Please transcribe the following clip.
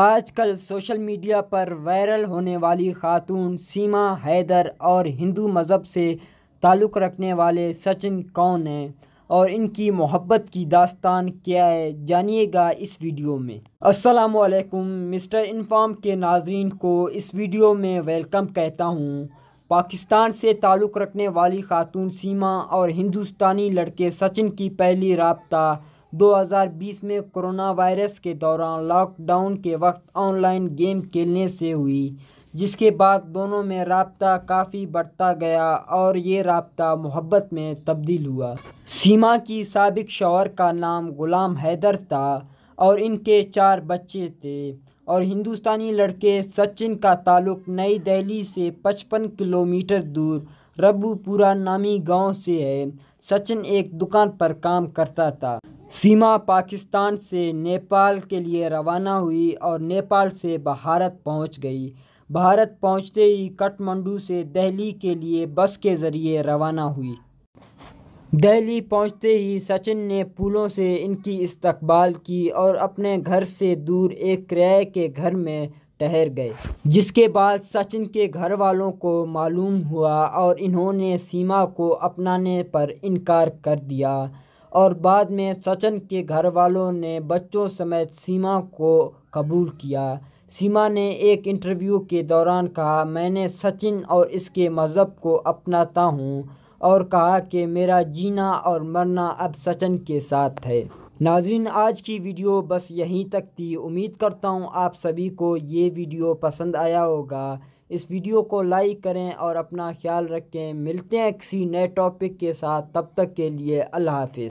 आजकल social media पर viral होने वाली खातून सीमा हैदर और हिंदू मज़हब से ताल्लुक़ रखने वाले सचिन कौन हैं और इनकी मोहब्बत की दास्तान क्या है जानिएगा इस वीडियो में अस्सलाम वालेकुम मिस्टर इनफॉर्म के नाजरन को इस वीडियो में वेलकम कहता हूँ पाकिस्तान से ताल्लुक़ रखने वाली खातून सीमा और हिंदुस्तानी लड़के सचिन की पहली रबता 2020 में कोरोना वायरस के दौरान लॉकडाउन के वक्त ऑनलाइन गेम खेलने से हुई जिसके बाद दोनों में रबता काफ़ी बढ़ता गया और ये रबता मोहब्बत में तब्दील हुआ सीमा की सबक शौहर का नाम ग़ुलाम हैदर था और इनके चार बच्चे थे और हिंदुस्तानी लड़के सचिन का ताल्लुक नई दिल्ली से 55 किलोमीटर दूर रबूपुरा नामी गांव से है सचिन एक दुकान पर काम करता था सीमा पाकिस्तान से नेपाल के लिए रवाना हुई और नेपाल से भारत पहुंच गई भारत पहुंचते ही काठमांडू से दिल्ली के लिए बस के ज़रिए रवाना हुई दिल्ली पहुंचते ही सचिन ने फूलों से इनकी इस्तकबाल की और अपने घर से दूर एक किराए के घर में ठहर गए जिसके बाद सचिन के घर वालों को मालूम हुआ और इन्होंने सीमा को अपनाने पर इनकार कर दिया और बाद में सचिन के घर वालों ने बच्चों समेत सीमा को कबूल किया सीमा ने एक इंटरव्यू के दौरान कहा मैंने सचिन और इसके मज़हब को अपनाता हूँ और कहा कि मेरा जीना और मरना अब सचिन के साथ है नाजिन आज की वीडियो बस यहीं तक थी उम्मीद करता हूँ आप सभी को ये वीडियो पसंद आया होगा इस वीडियो को लाइक करें और अपना ख्याल रखें मिलते हैं किसी नए टॉपिक के साथ तब तक के लिए अल्लाह हाफिज़